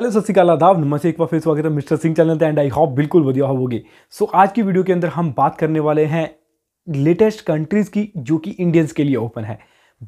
hello सत श्रीकाल आदाब नमस्ते एक बार फिर स्वागत है mister Singh channel and I hope बिल्कुल बढ़िया होगी सो so, आज की वीडियो के अंदर हम बात करने वाले हैं लेटेस्ट कंट्रीज़ की जो कि इंडियंस के लिए ओपन है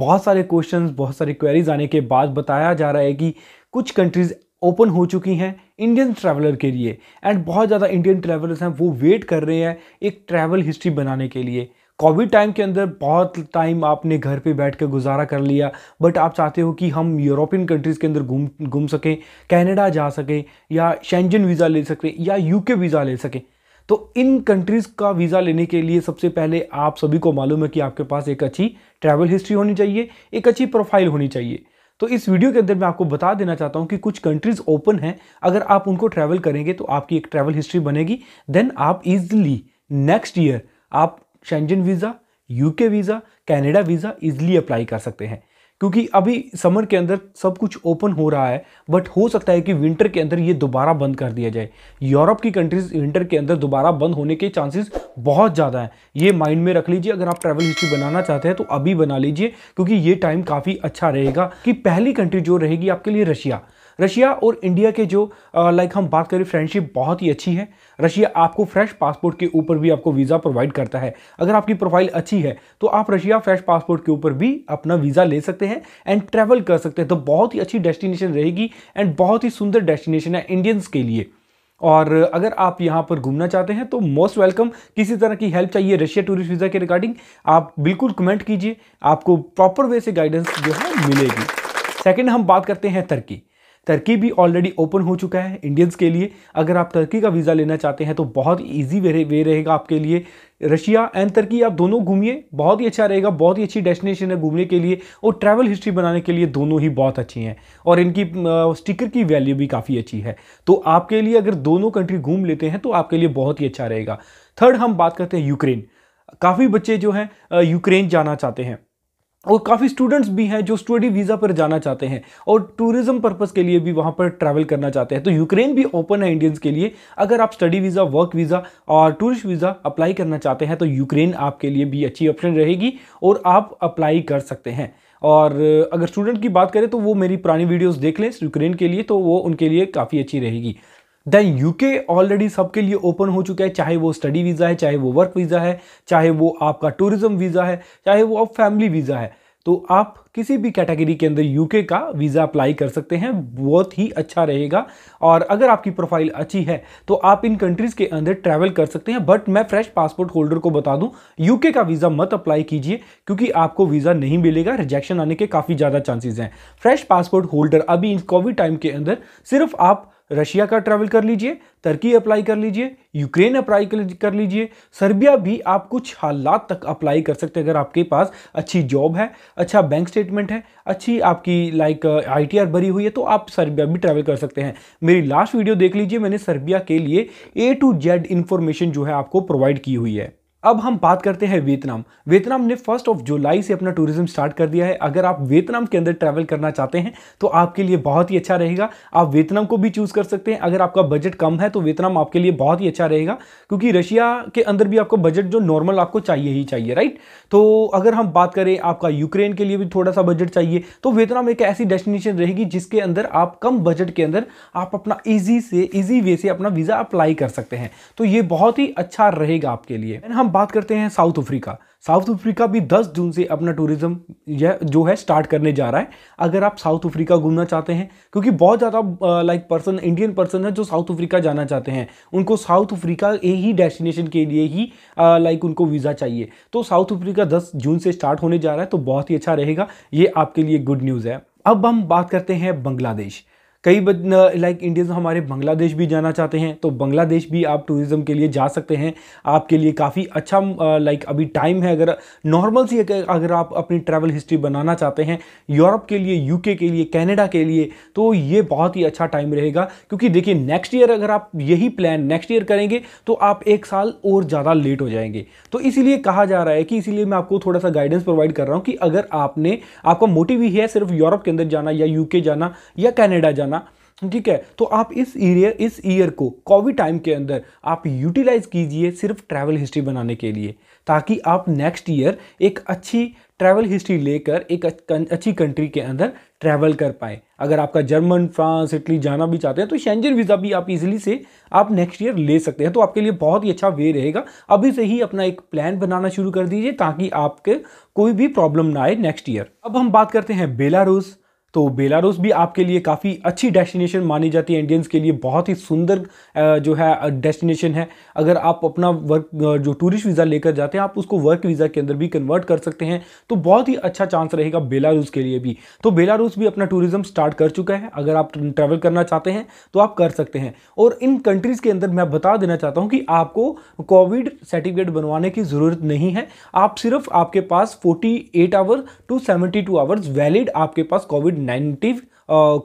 बहुत सारे क्वेश्चंस बहुत सारे क्वेरीज आने के बाद बताया जा रहा है कि कुछ कंट्रीज़ ओपन हो चुकी हैं इंडियन ट्रैवलर के लिए एंड बहुत ज़्यादा इंडियन ट्रैवलर्स हैं वो वेट कर रहे हैं एक ट्रैवल हिस्ट्री बनाने के लिए कोविड टाइम के अंदर बहुत टाइम आपने घर पे बैठ कर गुजारा कर लिया बट आप चाहते हो कि हम यूरोपियन कंट्रीज़ के अंदर घूम घूम सकें कैनेडा जा सकें या शेंजन वीज़ा ले सकें या यूके वीज़ा ले सकें तो इन कंट्रीज़ का वीज़ा लेने के लिए सबसे पहले आप सभी को मालूम है कि आपके पास एक अच्छी ट्रैवल हिस्ट्री होनी चाहिए एक अच्छी प्रोफाइल होनी चाहिए तो इस वीडियो के अंदर मैं आपको बता देना चाहता हूँ कि कुछ कंट्रीज़ ओपन हैं अगर आप उनको ट्रैवल करेंगे तो आपकी एक ट्रैवल हिस्ट्री बनेगी देन आप इजली नेक्स्ट ईयर आप Schengen visa UK visa Canada visa easily apply कर सकते हैं क्योंकि अभी समर के अंदर सब कुछ ओपन हो रहा है बट हो सकता है कि विंटर के अंदर ये दोबारा बंद कर दिया जाए यूरोप की कंट्रीज विंटर के अंदर दोबारा बंद होने के चांसेस बहुत ज़्यादा हैं ये माइंड में रख लीजिए अगर आप ट्रैवल हिस्ट्री बनाना चाहते हैं तो अभी बना लीजिए क्योंकि ये टाइम काफ़ी अच्छा रहेगा कि पहली कंट्री जो रहेगी आपके लिए रशिया रशिया और इंडिया के जो लाइक हम बात करें फ्रेंडशिप बहुत ही अच्छी है रशिया आपको फ्रेश पासपोर्ट के ऊपर भी आपको वीज़ा प्रोवाइड करता है अगर आपकी प्रोफाइल अच्छी है तो आप रशिया फ्रेश पासपोर्ट के ऊपर भी अपना वीज़ा ले सकते हैं एंड ट्रैवल कर सकते हैं तो बहुत ही अच्छी डेस्टिनेशन रहेगी एंड बहुत ही सुंदर डेस्टिनेशन है इंडियंस के लिए और अगर आप यहाँ पर घूमना चाहते हैं तो मोस्ट वेलकम किसी तरह की हेल्प चाहिए रशिया टूरिस्ट वीज़ा के रिगार्डिंग आप बिल्कुल कमेंट कीजिए आपको प्रॉपर वे से गाइडेंस जो है मिलेगी सेकंड हम बात करते हैं तर्की तर्की भी ऑलरेडी ओपन हो चुका है इंडियंस के लिए अगर आप तर्की का वीज़ा लेना चाहते हैं तो बहुत ईजी वे, वे रहेगा आपके लिए रशिया एंड तर्की आप दोनों घूमिए बहुत ही अच्छा रहेगा बहुत ही अच्छी डेस्टिनेशन है घूमने के लिए और ट्रैवल हिस्ट्री बनाने के लिए दोनों ही बहुत अच्छी हैं और इनकी स्टिकर की वैल्यू भी काफ़ी अच्छी है तो आपके लिए अगर दोनों कंट्री घूम लेते हैं तो आपके लिए बहुत ही अच्छा रहेगा थर्ड हम बात करते हैं यूक्रेन काफ़ी बच्चे जो हैं यूक्रेन जाना चाहते हैं और काफ़ी स्टूडेंट्स भी हैं जो स्टडी वीज़ा पर जाना चाहते हैं और टूरिज्म पर्पज़ के लिए भी वहाँ पर ट्रैवल करना चाहते हैं तो यूक्रेन भी ओपन है इंडियंस के लिए अगर आप स्टडी वीज़ा वर्क वीज़ा और टूरिस्ट वीज़ा अप्लाई करना चाहते हैं तो यूक्रेन आपके लिए भी अच्छी ऑप्शन रहेगी और आप अप्लाई कर सकते हैं और अगर स्टूडेंट की बात करें तो वो मेरी पुरानी वीडियोज़ देख लें यूक्रेन के लिए तो वो उनके लिए काफ़ी अच्छी रहेगी देन यूके ऑलरेडी सबके लिए ओपन हो चुका है चाहे वो स्टडी वीज़ा है चाहे वो वर्क वीज़ा है चाहे वो आपका टूरिज्म वीज़ा है चाहे वो आप फैमिली वीज़ा है तो आप किसी भी कैटेगरी के अंदर यूके का वीज़ा अप्लाई कर सकते हैं बहुत ही अच्छा रहेगा और अगर आपकी प्रोफाइल अच्छी है तो आप इन कंट्रीज़ के अंदर ट्रैवल कर सकते हैं बट मैं फ्रेश पासपोर्ट होल्डर को बता दूं यूके का वीज़ा मत अप्लाई कीजिए क्योंकि आपको वीज़ा नहीं मिलेगा रिजेक्शन आने के काफ़ी ज़्यादा चांसेज हैं फ्रेश पासपोर्ट होल्डर अभी इस कोविड टाइम के अंदर सिर्फ आप रशिया का ट्रैवल कर लीजिए तुर्की अप्लाई कर लीजिए यूक्रेन अप्लाई कर लीजिए सर्बिया भी आप कुछ हालात तक अप्लाई कर सकते हैं अगर आपके पास अच्छी जॉब है अच्छा बैंक स्टेटमेंट है अच्छी आपकी लाइक आईटीआर uh, भरी हुई है तो आप सर्बिया भी ट्रैवल कर सकते हैं मेरी लास्ट वीडियो देख लीजिए मैंने सर्बिया के लिए ए टू जेड इन्फॉर्मेशन जो है आपको प्रोवाइड की हुई है अब हम बात करते हैं वियतनाम वियतनाम ने फर्स्ट ऑफ जुलाई से अपना टूरिज्म स्टार्ट कर दिया है अगर आप वियतनाम के अंदर ट्रैवल करना चाहते हैं तो आपके लिए बहुत ही अच्छा रहेगा आप वियतनाम को भी चूज़ कर सकते हैं अगर आपका बजट कम है तो वियतनाम आपके लिए बहुत ही अच्छा रहेगा क्योंकि रशिया के अंदर भी आपको बजट जो नॉर्मल आपको चाहिए ही चाहिए राइट तो अगर हम बात करें आपका यूक्रेन के लिए भी थोड़ा सा बजट चाहिए तो वियतनाम एक ऐसी डेस्टिनेशन रहेगी जिसके अंदर आप कम बजट के अंदर आप अपना ईजी से ईजी वे से अपना वीज़ा अप्लाई कर सकते हैं तो ये बहुत ही अच्छा रहेगा आपके लिए हम हम बात करते हैं साउथ अफ्रीका साउथ अफ्रीका भी 10 जून से अपना टूरिज़्म यह जो है स्टार्ट करने जा रहा है अगर आप साउथ अफ्रीका घूमना चाहते हैं क्योंकि बहुत ज़्यादा लाइक पर्सन इंडियन पर्सन है जो साउथ अफ्रीका जाना चाहते हैं उनको साउथ अफ्रीका ही डेस्टिनेशन के लिए ही लाइक उनको वीज़ा चाहिए तो साउथ अफ्रीका दस जून से स्टार्ट होने जा रहा है तो बहुत ही अच्छा रहेगा ये आपके लिए गुड न्यूज़ है अब हम बात करते हैं बांग्लादेश कई लाइक इंडियंस हमारे बांग्लादेश भी जाना चाहते हैं तो बांग्लादेश भी आप टूरिज़्म के लिए जा सकते हैं आपके लिए काफ़ी अच्छा लाइक अभी टाइम है अगर नॉर्मल सी अगर आप अपनी ट्रैवल हिस्ट्री बनाना चाहते हैं यूरोप के लिए यूके के लिए कैनेडा के लिए तो ये बहुत ही अच्छा टाइम रहेगा क्योंकि देखिए नेक्स्ट ईयर अगर आप यही प्लान नेक्स्ट ईयर करेंगे तो आप एक साल और ज़्यादा लेट हो जाएंगे तो इसीलिए कहा जा रहा है कि इसीलिए मैं आपको थोड़ा सा गाइडेंस प्रोवाइड कर रहा हूँ कि अगर आपने आपका मोटिव ही है सिर्फ यूरोप के अंदर जाना या यूके जाना या कैनेडा जाना ठीक है तो आप इस ईयर इस ईयर को कोविड टाइम के अंदर आप यूटिलाइज कीजिए सिर्फ ट्रैवल हिस्ट्री बनाने के लिए ताकि आप नेक्स्ट ईयर एक अच्छी ट्रैवल हिस्ट्री लेकर एक अच्छी कंट्री के अंदर ट्रैवल कर पाए अगर आपका जर्मन फ्रांस इटली जाना भी चाहते हैं तो शेंजन वीज़ा भी आप इजीली से आप नेक्स्ट ईयर ले सकते हैं तो आपके लिए बहुत ही अच्छा वे रहेगा अभी से ही अपना एक प्लान बनाना शुरू कर दीजिए ताकि आपके कोई भी प्रॉब्लम ना आए नेक्स्ट ईयर अब हम बात करते हैं बेलारूस तो बेलारूस भी आपके लिए काफ़ी अच्छी डेस्टिनेशन मानी जाती है इंडियंस के लिए बहुत ही सुंदर जो है डेस्टिनेशन है अगर आप अपना वर्क जो टूरिस्ट वीज़ा लेकर जाते हैं आप उसको वर्क वीज़ा के अंदर भी कन्वर्ट कर सकते हैं तो बहुत ही अच्छा चांस रहेगा बेलारूस के लिए भी तो बेलारूस भी अपना टूरिज़्म स्टार्ट कर चुका है अगर आप ट्रैवल करना चाहते हैं तो आप कर सकते हैं और इन कंट्रीज़ के अंदर मैं बता देना चाहता हूँ कि आपको कोविड सर्टिफिकेट बनवाने की ज़रूरत नहीं है आप सिर्फ आपके पास forty hour to seventy hours valid आपके पास Covid Covid nineteen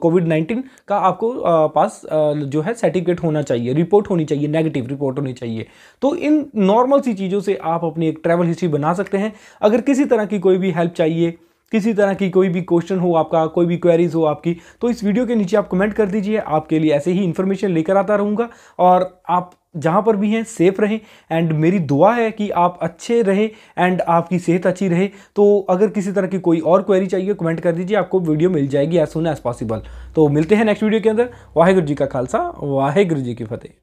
Covid nineteen का आपको आ, पास आ, जो है सर्टिफिकेट होना चाहिए रिपोर्ट होनी चाहिए नेगेटिव रिपोर्ट होनी चाहिए तो इन नॉर्मल सी चीज़ों से आप अपनी एक ट्रैवल हिस्ट्री बना सकते हैं अगर किसी तरह की कोई भी हेल्प चाहिए किसी तरह की कोई भी क्वेश्चन हो आपका कोई भी क्वेरीज हो आपकी तो इस वीडियो के नीचे आप कमेंट कर दीजिए आपके लिए ऐसे ही इन्फॉर्मेशन लेकर आता रहूँगा और आप जहाँ पर भी हैं सेफ़ रहें एंड मेरी दुआ है कि आप अच्छे रहें एंड आपकी सेहत अच्छी रहे तो अगर किसी तरह की कोई और क्वेरी चाहिए कमेंट कर दीजिए आपको वीडियो मिल जाएगी एज सुन एज़ पॉसिबल तो मिलते हैं नेक्स्ट वीडियो के अंदर वाहिगुरु जी का खालसा वाहेगुरु जी की फतेह